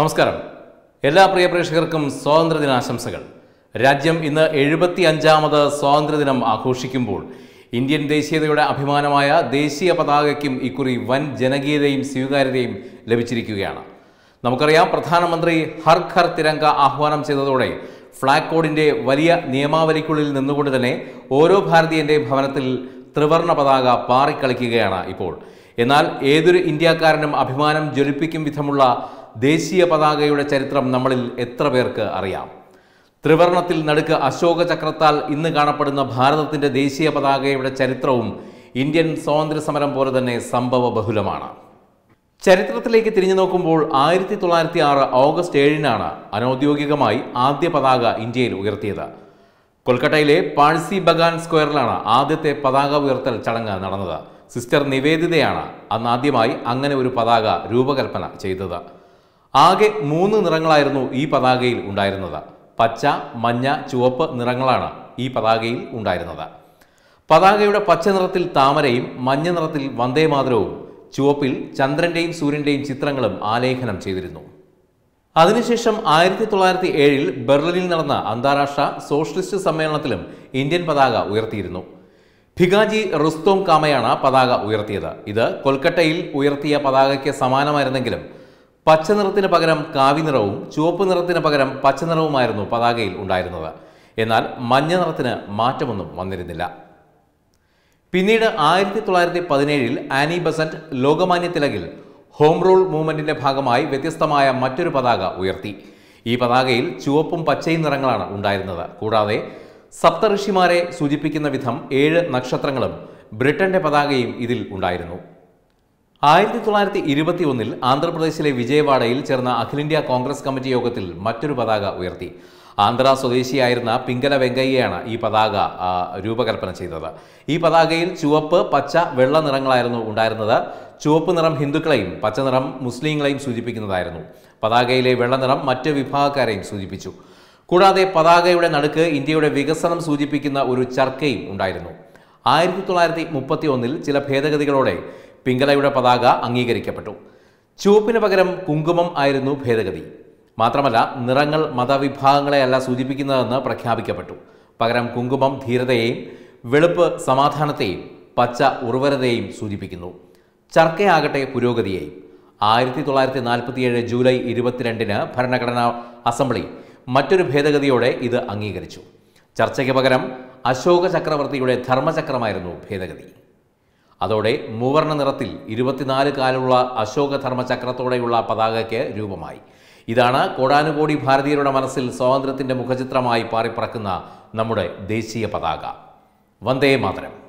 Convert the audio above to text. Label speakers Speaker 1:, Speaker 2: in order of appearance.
Speaker 1: നമസ്കാരം എല്ലാ പ്രിയ പ്രേക്ഷകർക്കും സ്വാതന്ത്ര്യദിനാശംസകൾ രാജ്യം ഇന്ന് എഴുപത്തി അഞ്ചാമത് സ്വാതന്ത്ര്യദിനം ആഘോഷിക്കുമ്പോൾ ഇന്ത്യൻ ദേശീയതയുടെ അഭിമാനമായ ദേശീയ പതാകയ്ക്കും ഇക്കുറി വൻ ജനകീയതയും സ്വീകാര്യതയും ലഭിച്ചിരിക്കുകയാണ് നമുക്കറിയാം പ്രധാനമന്ത്രി ഹർ ഘർ തിരങ്ക ആഹ്വാനം ചെയ്തതോടെ ഫ്ളാഗ് കോഡിൻ്റെ വലിയ നിയമാവലിക്കുള്ളിൽ നിന്നുകൊണ്ട് തന്നെ ഓരോ ഭാരതീയൻ്റെയും ഭവനത്തിൽ ത്രിവർണ പതാക പാറിക്കളിക്കുകയാണ് ഇപ്പോൾ എന്നാൽ ഏതൊരു ഇന്ത്യക്കാരനും അഭിമാനം ജ്വലിപ്പിക്കും വിധമുള്ള ദേശീയ പതാകയുടെ ചരിത്രം നമ്മളിൽ എത്ര പേർക്ക് അറിയാം ത്രിവർണത്തിൽ നടുക്ക് അശോക ചക്രത്താൽ ഇന്ന് കാണപ്പെടുന്ന ഭാരതത്തിൻ്റെ ദേശീയ പതാകയുടെ ചരിത്രവും ഇന്ത്യൻ സ്വാതന്ത്ര്യ സമരം പോലെ തന്നെ സംഭവ ബഹുലമാണ് ചരിത്രത്തിലേക്ക് തിരിഞ്ഞു നോക്കുമ്പോൾ ആയിരത്തി തൊള്ളായിരത്തി ആറ് ഓഗസ്റ്റ് ഏഴിനാണ് അനൌദ്യോഗികമായി ആദ്യ പതാക ഇന്ത്യയിൽ ഉയർത്തിയത് കൊൽക്കത്തയിലെ പാഴ്സി ബഗാൻ സ്ക്വയറിലാണ് ആദ്യത്തെ പതാക ഉയർത്തൽ ചടങ്ങ് നടന്നത് സിസ്റ്റർ നിവേദിതയാണ് അന്നാദ്യമായി അങ്ങനെ ഒരു പതാക രൂപകൽപ്പന ചെയ്തത് ആകെ മൂന്ന് നിറങ്ങളായിരുന്നു ഈ പതാകയിൽ ഉണ്ടായിരുന്നത് പച്ച മഞ്ഞ ചുവപ്പ് നിറങ്ങളാണ് ഈ പതാകയിൽ ഉണ്ടായിരുന്നത് പതാകയുടെ പച്ച നിറത്തിൽ താമരയും മഞ്ഞ നിറത്തിൽ വന്ദേമാതരവും ചുവപ്പിൽ ചന്ദ്രന്റെയും സൂര്യന്റെയും ചിത്രങ്ങളും ആലേഖനം ചെയ്തിരുന്നു അതിനുശേഷം ആയിരത്തി തൊള്ളായിരത്തി ഏഴിൽ ബെർലിനിൽ നടന്ന അന്താരാഷ്ട്ര സോഷ്യലിസ്റ്റ് സമ്മേളനത്തിലും ഇന്ത്യൻ പതാക ഉയർത്തിയിരുന്നു ഭിഗാജി റുസ്തോം കാമയാണ് പതാക ഉയർത്തിയത് ഇത് കൊൽക്കട്ടയിൽ ഉയർത്തിയ പതാകയ്ക്ക് സമാനമായിരുന്നെങ്കിലും പച്ച നിറത്തിന് പകരം കാവി നിറവും ചുവപ്പ് നിറത്തിന് പകരം പച്ച നിറവുമായിരുന്നു പതാകയിൽ ഉണ്ടായിരുന്നത് എന്നാൽ മഞ്ഞ നിറത്തിന് മാറ്റമൊന്നും വന്നിരുന്നില്ല പിന്നീട് ആയിരത്തി തൊള്ളായിരത്തി പതിനേഴിൽ ആനി ബസന്റ് ലോകമാന്യ തിലകിൽ ഹോം റൂൾ മൂവ്മെന്റിന്റെ ഭാഗമായി വ്യത്യസ്തമായ മറ്റൊരു പതാക ഉയർത്തി ഈ പതാകയിൽ ചുവപ്പും പച്ചയും നിറങ്ങളാണ് ഉണ്ടായിരുന്നത് കൂടാതെ സപ്തഋഷിമാരെ സൂചിപ്പിക്കുന്ന വിധം ഏഴ് നക്ഷത്രങ്ങളും ബ്രിട്ടന്റെ പതാകയും ഇതിൽ ഉണ്ടായിരുന്നു ആയിരത്തി തൊള്ളായിരത്തി ഇരുപത്തി ഒന്നിൽ ആന്ധ്രാപ്രദേശിലെ വിജയവാഡയിൽ ചേർന്ന അഖിലേന്ത്യാ കോൺഗ്രസ് കമ്മിറ്റി യോഗത്തിൽ മറ്റൊരു പതാക ഉയർത്തി ആന്ധ്ര സ്വദേശിയായിരുന്ന പിങ്കല വെങ്കയ്യയാണ് ഈ പതാക രൂപകൽപ്പന ചെയ്തത് ഈ പതാകയിൽ ചുവപ്പ് പച്ച വെള്ള നിറങ്ങളായിരുന്നു ഉണ്ടായിരുന്നത് ചുവപ്പ് നിറം ഹിന്ദുക്കളെയും പച്ച നിറം മുസ്ലിങ്ങളെയും സൂചിപ്പിക്കുന്നതായിരുന്നു പതാകയിലെ വെള്ള നിറം മറ്റ് വിഭാഗക്കാരെയും സൂചിപ്പിച്ചു കൂടാതെ പതാകയുടെ നടുക്ക് ഇന്ത്യയുടെ വികസനം സൂചിപ്പിക്കുന്ന ഒരു ചർക്കയും ഉണ്ടായിരുന്നു ആയിരത്തി തൊള്ളായിരത്തി മുപ്പത്തി ഒന്നിൽ ചില ഭേദഗതികളോടെ പിങ്കലയുടെ പതാക അംഗീകരിക്കപ്പെട്ടു ചുവപ്പിന് പകരം കുങ്കുമം ആയിരുന്നു ഭേദഗതി മാത്രമല്ല നിറങ്ങൾ മതവിഭാഗങ്ങളെയല്ല സൂചിപ്പിക്കുന്നതെന്ന് പ്രഖ്യാപിക്കപ്പെട്ടു പകരം കുങ്കുമം ധീരതയെയും വെളുപ്പ് സമാധാനത്തെയും പച്ച ഉർവരതയെയും സൂചിപ്പിക്കുന്നു ചർക്കയാകട്ടെ പുരോഗതിയെയും ആയിരത്തി തൊള്ളായിരത്തി നാൽപ്പത്തിയേഴ് ജൂലൈ ഇരുപത്തിരണ്ടിന് ഭരണഘടനാ അസംബ്ലി മറ്റൊരു ഭേദഗതിയോടെ ഇത് അംഗീകരിച്ചു ചർച്ചയ്ക്ക് പകരം അശോക ചക്രവർത്തിയുടെ ധർമ്മചക്രമായിരുന്നു ഭേദഗതി അതോടെ മൂവർണ്ണ നിറത്തിൽ ഇരുപത്തിനാല് കാലുള്ള അശോകധർമ്മ ചക്രത്തോടെയുള്ള പതാകയ്ക്ക് രൂപമായി ഇതാണ് കോടാനുകോടി ഭാരതീയരുടെ മനസ്സിൽ സ്വാതന്ത്ര്യത്തിൻ്റെ മുഖചിത്രമായി പാറിപ്പറക്കുന്ന നമ്മുടെ ദേശീയ പതാക വന്ദേ മാതരം